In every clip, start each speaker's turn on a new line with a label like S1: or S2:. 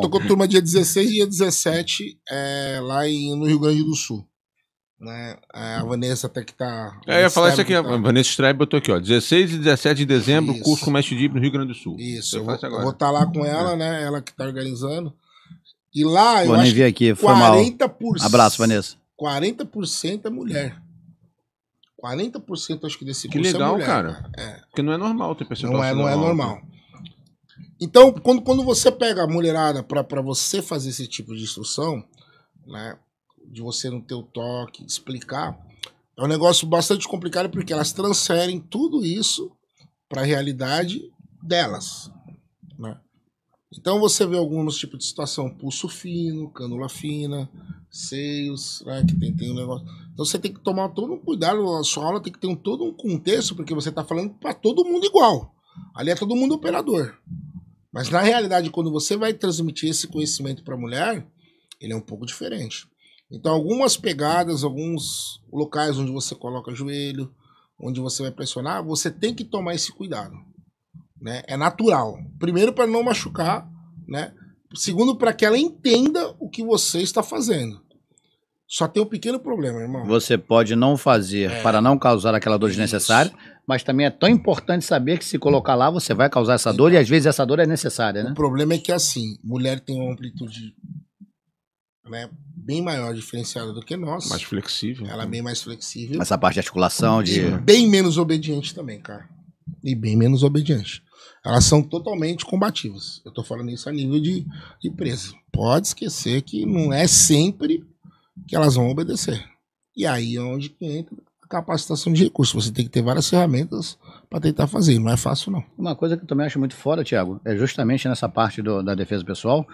S1: Tocou turma
S2: dia 16 e dia 17 é, eh, lá em, no Rio Grande do Sul. Né? É, a Vanessa até que tá. É, eu ia falar isso aqui. Tá... A Vanessa Streib botou aqui, ó. 16 e 17 de dezembro, isso. curso com o Mestre Dib no Rio Grande do Sul. Isso, eu, eu vou estar tá lá com é. ela, né? Ela que tá organizando. E lá, vou eu acho aqui, foi 40%. Por... Abraço, Vanessa. 40% é mulher. 40% acho que desse curso que é legal, é mulher, cara. É. Porque não é normal ter percentual. Não é, assim não normal. é normal. Então, quando, quando você pega a mulherada para você fazer esse tipo de instrução, né, de você no teu toque, explicar, é um negócio bastante complicado porque elas transferem tudo isso para a realidade delas. Né? Então você vê alguns tipos de situação, pulso fino, cânula fina, seios, né, que tem, tem um negócio. Então você tem que tomar todo um cuidado, a sua aula tem que ter um, todo um contexto, porque você está falando para todo mundo igual. Ali é todo mundo operador. Mas na realidade, quando você vai transmitir esse conhecimento para a mulher, ele é um pouco diferente. Então, algumas pegadas, alguns locais onde você coloca joelho, onde você vai pressionar, você tem que tomar esse cuidado. Né? É natural. Primeiro, para não machucar, né? Segundo, para que ela entenda o que você está fazendo. Só tem um pequeno problema, irmão.
S1: Você pode não fazer é. para não causar aquela dor desnecessária, mas também é tão importante saber que se colocar lá você vai causar essa dor e às vezes essa dor é necessária, né? O problema é que assim, mulher
S2: tem uma amplitude né, bem maior diferenciada do que nós. Mais flexível. Ela é bem mais flexível. Essa parte de articulação de bem menos obediente também, cara. E bem menos obediente. Elas são totalmente combativas. Eu tô falando isso a nível de, de preso. Pode esquecer que não é sempre que elas vão obedecer. E aí é onde entra a capacitação de recursos. Você tem que ter várias ferramentas para tentar fazer. Não é fácil, não.
S1: Uma coisa que eu também acho muito fora, Tiago, é justamente nessa parte do, da defesa pessoal,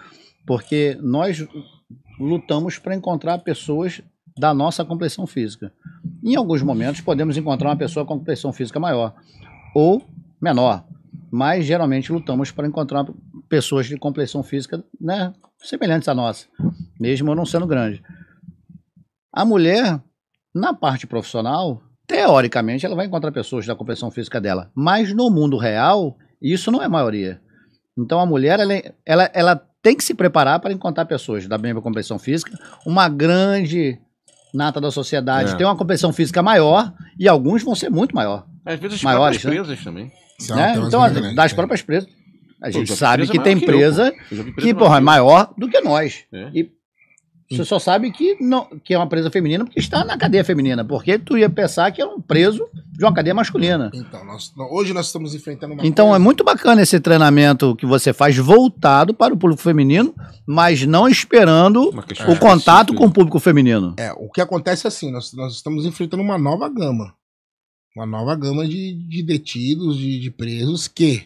S1: porque nós lutamos para encontrar pessoas da nossa complexão física. Em alguns momentos podemos encontrar uma pessoa com complexão física maior ou menor, mas geralmente lutamos para encontrar pessoas de complexão física né, semelhantes à nossa, mesmo não sendo grande. A mulher, na parte profissional, teoricamente ela vai encontrar pessoas da competição física dela, mas no mundo real, isso não é maioria. Então a mulher, ela, é, ela, ela tem que se preparar para encontrar pessoas da mesma competição física, uma grande nata da sociedade é. tem uma competição física maior e alguns vão ser muito maior. Às vezes maiores, né? né? então, as presas né? também. Né? Então, as, das é. próprias presas. A gente Pô, sabe que tem empresa que, que, que porra, é maior do que nós. É. E você só sabe que, não, que é uma presa feminina porque está na cadeia feminina, porque tu ia pensar que era um preso de uma cadeia masculina. Então, nós, hoje nós
S2: estamos enfrentando
S1: uma Então coisa... é muito bacana esse treinamento que você faz voltado para o público feminino, mas não esperando o é, contato com o público feminino. É,
S2: o que acontece é assim, nós, nós estamos enfrentando uma nova gama. Uma nova gama de, de detidos, de, de presos que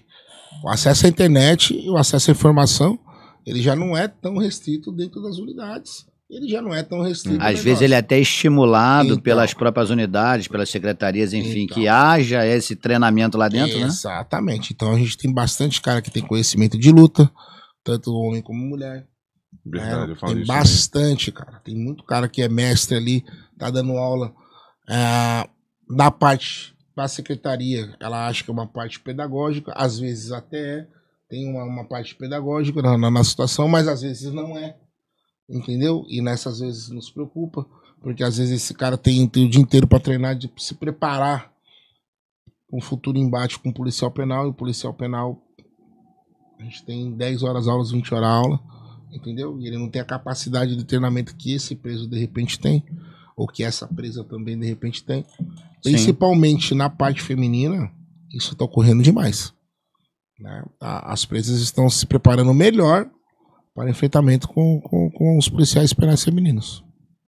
S2: o acesso à internet e o acesso à informação, ele já não é tão restrito dentro das unidades ele já não é tão restrito. Às vezes ele é até
S1: estimulado então, pelas próprias unidades, pelas secretarias, enfim, então, que haja esse treinamento lá dentro, exatamente. né? Exatamente.
S2: Então a gente tem bastante cara que tem conhecimento de luta, tanto homem como mulher. Né? Verdade, é, eu falo tem bastante, mesmo. cara. Tem muito cara que é mestre ali, tá dando aula é, da parte da secretaria. Ela acha que é uma parte pedagógica, às vezes até é. Tem uma, uma parte pedagógica na, na, na situação, mas às vezes não é entendeu? E nessas vezes nos preocupa, porque às vezes esse cara tem, tem o dia inteiro para treinar, de se preparar um futuro embate com o policial penal, e o policial penal a gente tem 10 horas aulas, 20 horas aula, entendeu? E ele não tem a capacidade de treinamento que esse preso de repente tem, ou que essa presa também de repente tem. Principalmente Sim. na parte feminina, isso está ocorrendo demais. Né? As presas estão se preparando melhor para enfrentamento com, com, com os policiais penais femininos.